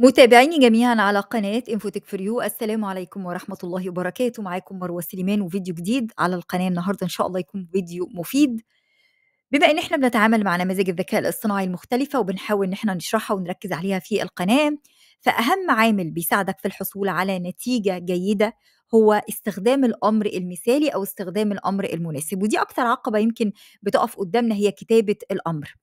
متابعيني جميعا على قناة انفوتك فور يو السلام عليكم ورحمة الله وبركاته معاكم مروة سليمان وفيديو جديد على القناة النهاردة إن شاء الله يكون فيديو مفيد بما ان احنا بنتعامل مع نماذج الذكاء الاصطناعي المختلفة وبنحاول ان احنا نشرحها ونركز عليها في القناة فأهم عامل بيساعدك في الحصول على نتيجة جيدة هو استخدام الامر المثالي او استخدام الامر المناسب ودي اكتر عقبه يمكن بتقف قدامنا هي كتابه الامر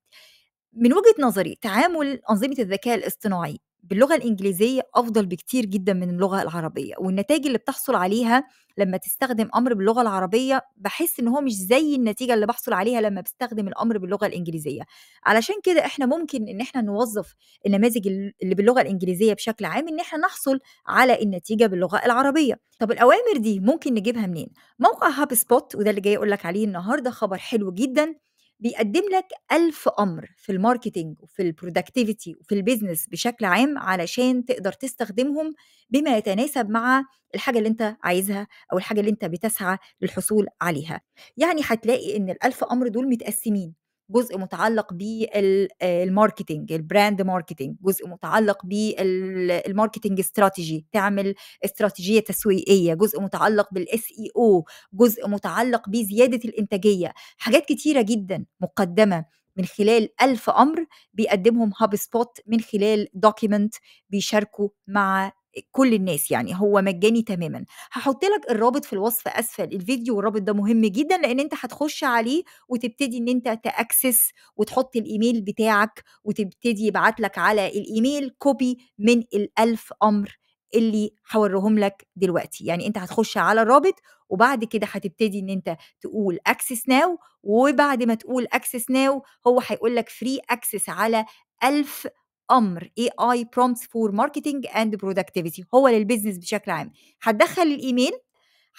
من وجهه نظري تعامل انظمه الذكاء الاصطناعي باللغه الانجليزيه افضل بكتير جدا من اللغه العربيه والنتائج اللي بتحصل عليها لما تستخدم امر باللغه العربيه بحس ان هو مش زي النتيجه اللي بحصل عليها لما بستخدم الامر باللغه الانجليزيه علشان كده احنا ممكن ان احنا نوظف النماذج اللي باللغه الانجليزيه بشكل عام ان احنا نحصل على النتيجه باللغه العربيه طب الاوامر دي ممكن نجيبها منين موقع هاب سبوت وده اللي جاي اقول لك عليه النهارده خبر حلو جدا بيقدم لك ألف أمر في الماركتينج وفي البرودكتيفيتي وفي البيزنس بشكل عام علشان تقدر تستخدمهم بما يتناسب مع الحاجة اللي أنت عايزها أو الحاجة اللي أنت بتسعى للحصول عليها يعني هتلاقي إن الألف أمر دول متقسمين جزء متعلق بالماركتنج البراند ماركتنج جزء متعلق بالماركتنج استراتيجي تعمل استراتيجيه تسويقيه جزء متعلق بالاس اي او e جزء متعلق بزياده الانتاجيه حاجات كتيره جدا مقدمه من خلال ألف أمر بيقدمهم هاب سبوت من خلال دوكيمنت بيشاركوا مع كل الناس يعني هو مجاني تماما هحط لك الرابط في الوصف اسفل الفيديو والرابط ده مهم جدا لان انت هتخش عليه وتبتدي ان انت تاكسس وتحط الايميل بتاعك وتبتدي يبعت لك على الايميل كوبي من الالف امر اللي هوريهم لك دلوقتي يعني انت هتخش على الرابط وبعد كده هتبتدي ان انت تقول اكسس ناو وبعد ما تقول اكسس ناو هو هيقول لك فري اكسس على 1000 امر اي اي برومبتس فور ماركتنج اند برودكتيفيتي هو للبيزنس بشكل عام هتدخل الايميل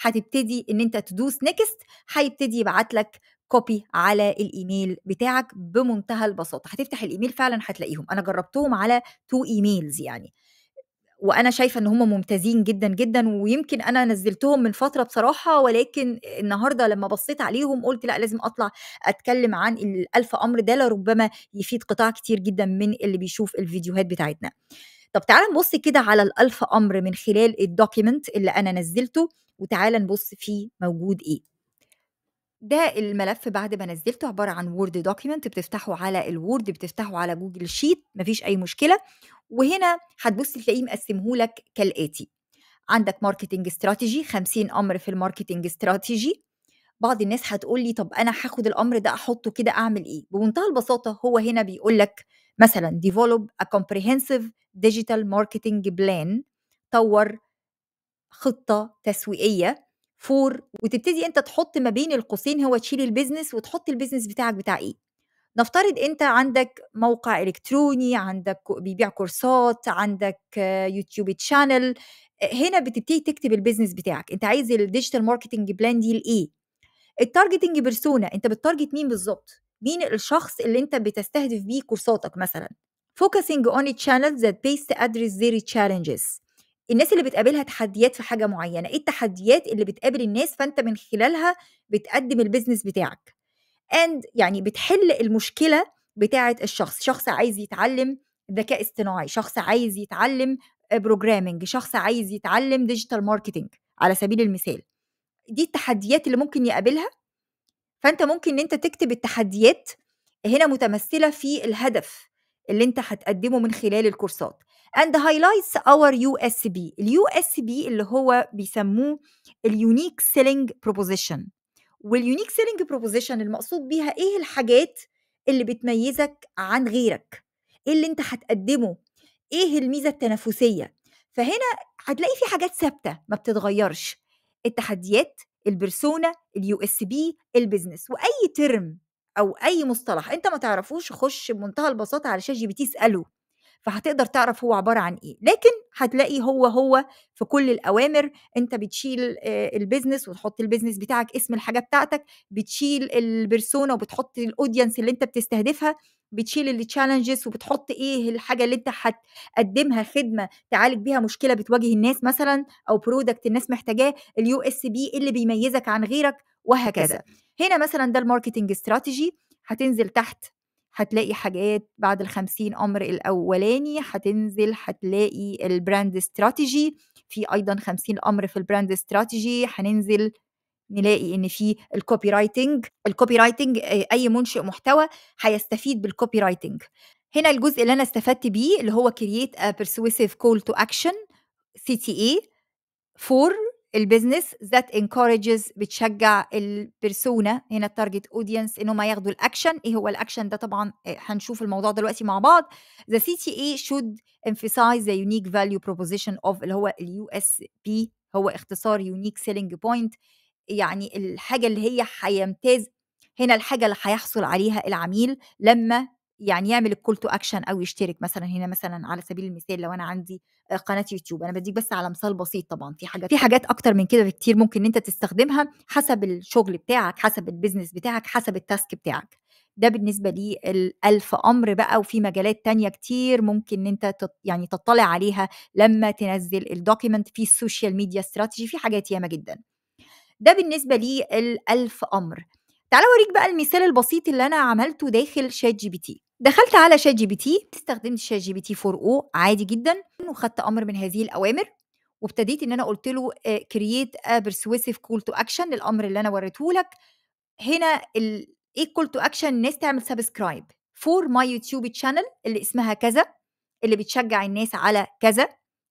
هتبتدي ان انت تدوس نيكست هيبتدي يبعت لك كوبي على الايميل بتاعك بمنتهى البساطه هتفتح الايميل فعلا هتلاقيهم انا جربتهم على تو ايميلز يعني وانا شايفه ان هم ممتازين جدا جدا ويمكن انا نزلتهم من فتره بصراحه ولكن النهارده لما بصيت عليهم قلت لا لازم اطلع اتكلم عن الالف امر ده لربما يفيد قطاع كتير جدا من اللي بيشوف الفيديوهات بتاعتنا طب تعالى نبص كده على الالف امر من خلال الدوكيمنت اللي انا نزلته وتعالى نبص فيه موجود ايه ده الملف بعد ما نزّلته عبارة عن وورد دوكيمنت بتفتحه على الوورد بتفتحه على جوجل شيت مفيش أي مشكلة، وهنا هتبُص تلاقيه مقسّمه لك كالآتي: عندك ماركتنج استراتيجي 50 أمر في الماركتنج استراتيجي بعض الناس هتقول لي طب أنا هاخد الأمر ده أحطّه كده أعمل إيه؟ بمنتهى البساطة هو هنا بيقول لك مثلًا develop a comprehensive digital marketing plan طوّر خطة تسويقية فور وتبتدي انت تحط ما بين القوسين هو تشيل البيزنس وتحط البيزنس بتاعك بتاع ايه نفترض انت عندك موقع الكتروني عندك بيبيع كورسات عندك يوتيوب تشانل هنا بتبتدي تكتب البيزنس بتاعك انت عايز الديجيتال ماركتنج بلان دي لايه التارجتنج بيرسونا انت بتارجت مين بالظبط مين الشخص اللي انت بتستهدف بيه كورساتك مثلا focusing on channels that بيست ادريس address their challenges الناس اللي بتقابلها تحديات في حاجه معينه ايه التحديات اللي بتقابل الناس فانت من خلالها بتقدم البيزنس بتاعك اند يعني بتحل المشكله بتاعه الشخص شخص عايز يتعلم ذكاء اصطناعي شخص عايز يتعلم بروجرامنج شخص عايز يتعلم ديجيتال ماركتنج على سبيل المثال دي التحديات اللي ممكن يقابلها فانت ممكن ان انت تكتب التحديات هنا متمثله في الهدف اللي انت هتقدمه من خلال الكورسات and highlights our USB اليو اس بي اللي هو بيسموه اليونيك سيلينج بروبوزيشن واليونيك سيلينج بروبوزيشن المقصود بيها ايه الحاجات اللي بتميزك عن غيرك ايه اللي انت هتقدمه ايه الميزه التنافسيه فهنا هتلاقي في حاجات ثابته ما بتتغيرش التحديات البرسونا اليو اس بي البيزنس واي ترم او اي مصطلح انت ما تعرفوش خش بمنتهى البساطه على شات جي بي تي اساله فهتقدر تعرف هو عباره عن ايه لكن هتلاقي هو هو في كل الاوامر انت بتشيل آه، البيزنس وتحط البيزنس بتاعك اسم الحاجه بتاعتك بتشيل البرسونا وبتحط الاودينس اللي انت بتستهدفها بتشيل التشالنجز وبتحط ايه الحاجه اللي انت هتقدمها خدمه تعالج بيها مشكله بتواجه الناس مثلا او برودكت الناس محتاجاه اليو اس بي اللي بيميزك عن غيرك وهكذا هنا مثلا ده الماركتنج استراتيجي هتنزل تحت هتلاقي حاجات بعد 50 أمر الأولاني هتنزل هتلاقي البراند استراتيجي في أيضا 50 أمر في البراند استراتيجي هننزل نلاقي ان في الكوبي رايتنج الكوبي رايتنج اي منشئ محتوى هيستفيد بالكوبي رايتنج هنا الجزء اللي انا استفدت بيه اللي هو بيرسويسيف كول تو اكشن سي تي اي فور البيزنس ذات انكورجز بتشجع البيرسونا هنا التارجت اودينس ان هم ياخدوا الاكشن ايه هو الاكشن ده طبعا آه، هنشوف الموضوع دلوقتي مع بعض ذا سي تي اي شود امفيسايز ذا يونيك فاليو بروبوزيشن اوف اللي هو اليو اس بي هو اختصار يونيك سيلينج بوينت يعني الحاجة اللي هي هيمتاز هنا الحاجة اللي هيحصل عليها العميل لما يعني يعمل الكول تو اكشن او يشترك مثلا هنا مثلا على سبيل المثال لو انا عندي قناه يوتيوب انا بديك بس على مثال بسيط طبعا في حاجات في حاجات اكتر من كده بكتير ممكن ان انت تستخدمها حسب الشغل بتاعك حسب البيزنس بتاعك حسب التاسك بتاعك ده بالنسبه لي الالف امر بقى وفي مجالات تانية كتير ممكن ان انت تط يعني تطلع عليها لما تنزل الدوكيمنت في السوشيال ميديا استراتيجي في حاجات ياما جدا ده بالنسبه للألف امر تعالى اوريك بقى المثال البسيط اللي انا عملته داخل شات جي بي تي دخلت على شات جي بي تي استخدمت شات جي بي تي 4 او عادي جدا وخدت امر من هذه الاوامر وابتديت ان انا قلت له كرييت ا بيرسويسيف كول تو اكشن الامر اللي انا وريته لك هنا ال... ايه تو اكشن الناس تعمل سبسكرايب فور ماي يوتيوب تشانل اللي اسمها كذا اللي بتشجع الناس على كذا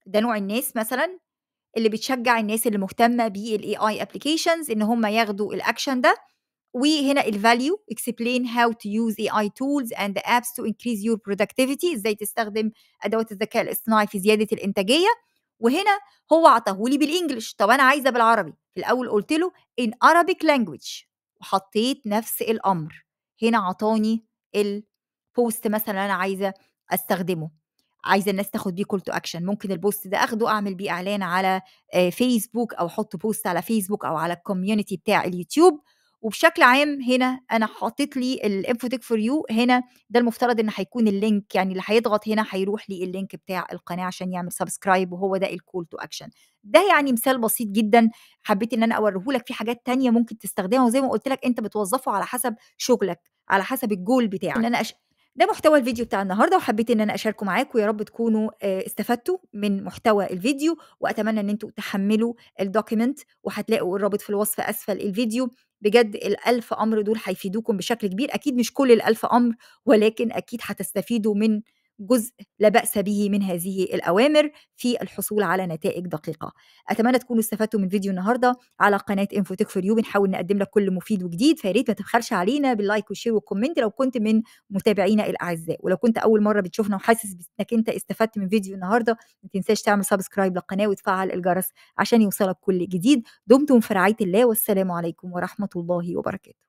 ده نوع الناس مثلا اللي بتشجع الناس اللي مهتمه بالاي اي ابلكيشنز ان هم ياخدوا الاكشن ده وهنا الفاليو هاو تو يوز اي AI tools and apps تو انكريز يور برودكتيفيتي ازاي تستخدم ادوات الذكاء الاصطناعي في زياده الانتاجيه وهنا هو عطاهولي بالانجلش طب انا عايزه بالعربي في الاول قلت له in Arabic language وحطيت نفس الامر هنا عطاني البوست مثلا انا عايزه استخدمه عايزه الناس تاخد بيه كول تو اكشن ممكن البوست ده اخده اعمل بيه اعلان على فيسبوك آه، او احط بوست على فيسبوك او على الكوميونتي بتاع اليوتيوب وبشكل عام هنا انا حاطط لي الانفوتك فور يو هنا ده المفترض ان هيكون اللينك يعني اللي هيضغط هنا هيروح لي اللينك بتاع القناه عشان يعمل سبسكرايب وهو ده الكول تو اكشن ده يعني مثال بسيط جدا حبيت ان انا اوريه لك في حاجات تانية ممكن تستخدمها وزي ما قلت لك انت بتوظفه على حسب شغلك على حسب الجول بتاعك ان انا أش... ده محتوى الفيديو بتاع النهارده وحبيت ان انا اشاركه معاكم ويا رب تكونوا آه، استفدتوا من محتوى الفيديو واتمنى ان انتوا تحملوا الدوكيمنت وهتلاقوا الرابط في الوصف اسفل الفيديو بجد الألف أمر دول هيفيدوكم بشكل كبير أكيد مش كل الألف أمر ولكن أكيد هتستفيدوا من جزء لا بأس به من هذه الأوامر في الحصول على نتائج دقيقة أتمنى تكونوا استفدتوا من فيديو النهاردة على قناة انفوتك فور يو بنحاول نقدم لك كل مفيد وجديد فياريت ما تبخلش علينا باللايك والشير والكومنت لو كنت من متابعينا الأعزاء ولو كنت أول مرة بتشوفنا وحاسس إنك أنت استفدت من فيديو النهاردة ما تنساش تعمل سبسكرايب للقناة وتفعل الجرس عشان يوصلك كل جديد دمتم في رعاية الله والسلام عليكم ورحمة الله وبركاته